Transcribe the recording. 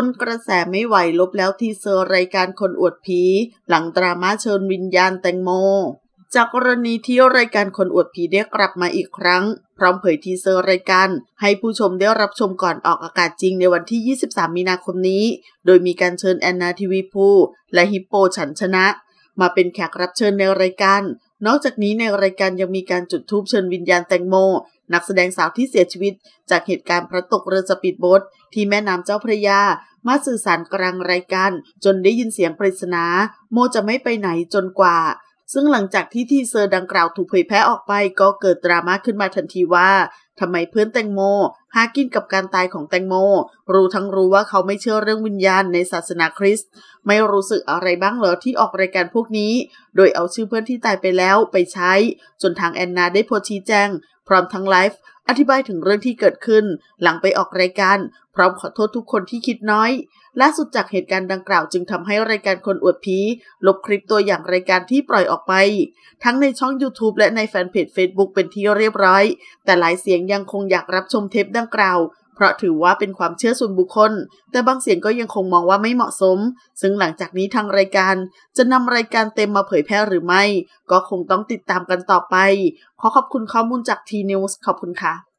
ทนกระแสไม่ไหวลบแล้วทีเซอร์รายการคนอวดผี หลังดราม่าเชิญวิญญาณแตงโมจากกรณีที่รายการคนอวดผีได้กลับมาอีกครั้ง พร้อมเผยทีเซอร์รายการ ให้ผู้ชมได้รับชมก่อนออกอากาศจริงในวันที่ 23 มีนาคมนี้ โดยมีการเชิญแอนนาทีวีพูและฮิปโปฉันชนะ มาเป็นแขกรับเชิญในรายการ นอกจากนี้ในรายการยังมีการจุดธูปเชิญวิญญาณแตงโมนักแสดงสาวที่เสียชีวิตจากเหตุการณ์พระตกเรือสปีดโบ๊ทที่แม่น้ำเจ้าพระยามาสื่อสารกลางรายการ จนได้ยินเสียงปริศนา โมจะไม่ไปไหนจนกว่า ซึ่งหลังจากที่ทีเซอร์ดังกล่าวถูกเผยแพร่ออกไปก็เกิดดราม่าขึ้นมาทันทีว่าทำไมเพื่อนแตงโมหากินกับการตายของแตงโมรู้ทั้งรู้ว่าเขาไม่เชื่อเรื่องวิญญาณในศาสนาคริสต์ไม่รู้สึกอะไรบ้างเหรอที่ออกรายการพวกนี้ โดยเอาชื่อเพื่อนที่ตายไปแล้วไปใช้ จนทางแอนนาได้โพชี้แจงพร้อมทั้งไลฟ์อธิบายถึงเรื่องที่เกิดขึ้น หลังไปออกรายการ พร้อมขอโทษทุกคนที่คิดน้อยล่าสุดจากเหตุการณ์ดังกล่าวจึงทำให้รายการคนอวดผีลบคลิปตัวอย่างรายการที่ปล่อยออกไป ทั้งในช่อง YouTube และในแฟนเพจ Facebook เป็นที่เรียบร้อย แต่หลายเสียงยังคงอยากรับชมเทปดังกล่าวเพราะถือว่าเป็นความเชื่อส่วนบุคคล แต่บางเสียงก็ยังคงมองว่าไม่เหมาะสม ซึ่งหลังจากนี้ทางรายการ จะนำรายการเต็มมาเผยแพร่หรือไม่ ก็คงต้องติดตามกันต่อไป ขอขอบคุณข้อมูลจากทีนิวส์ขอบคุณค่ะ